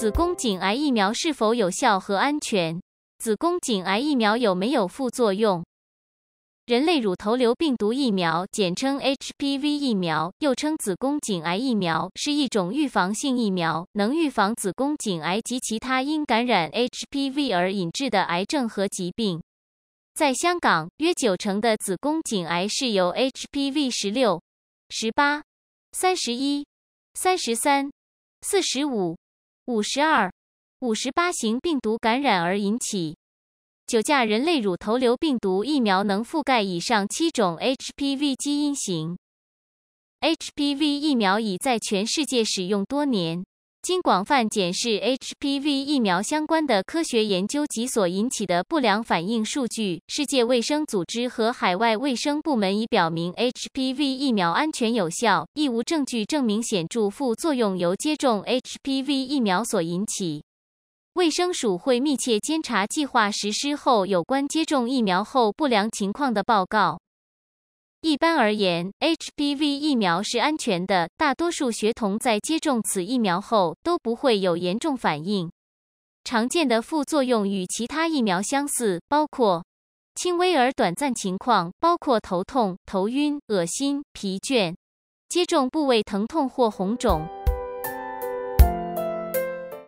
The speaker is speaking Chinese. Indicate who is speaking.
Speaker 1: 子宫颈癌疫苗是否有效和安全？子宫颈癌疫苗有没有副作用？人类乳头瘤病毒疫苗，简称 HPV 疫苗，又称子宫颈癌疫苗，是一种预防性疫苗，能预防子宫颈癌及其他因感染 HPV 而引致的癌症和疾病。在香港，约九成的子宫颈癌是由 HPV 十六、十八、三十一、三十三、四十五。52、58型病毒感染而引起。九价人类乳头瘤病毒疫苗能覆盖以上七种 HPV 基因型。HPV 疫苗已在全世界使用多年。经广泛检视 HPV 疫苗相关的科学研究及所引起的不良反应数据，世界卫生组织和海外卫生部门已表明 HPV 疫苗安全有效，亦无证据证明显著副作用由接种 HPV 疫苗所引起。卫生署会密切监察计划实施后有关接种疫苗后不良情况的报告。一般而言，HPV 疫苗是安全的。大多数学童在接种此疫苗后都不会有严重反应。常见的副作用与其他疫苗相似，包括轻微而短暂情况，包括头痛、头晕、恶心、疲倦、接种部位疼痛或红肿。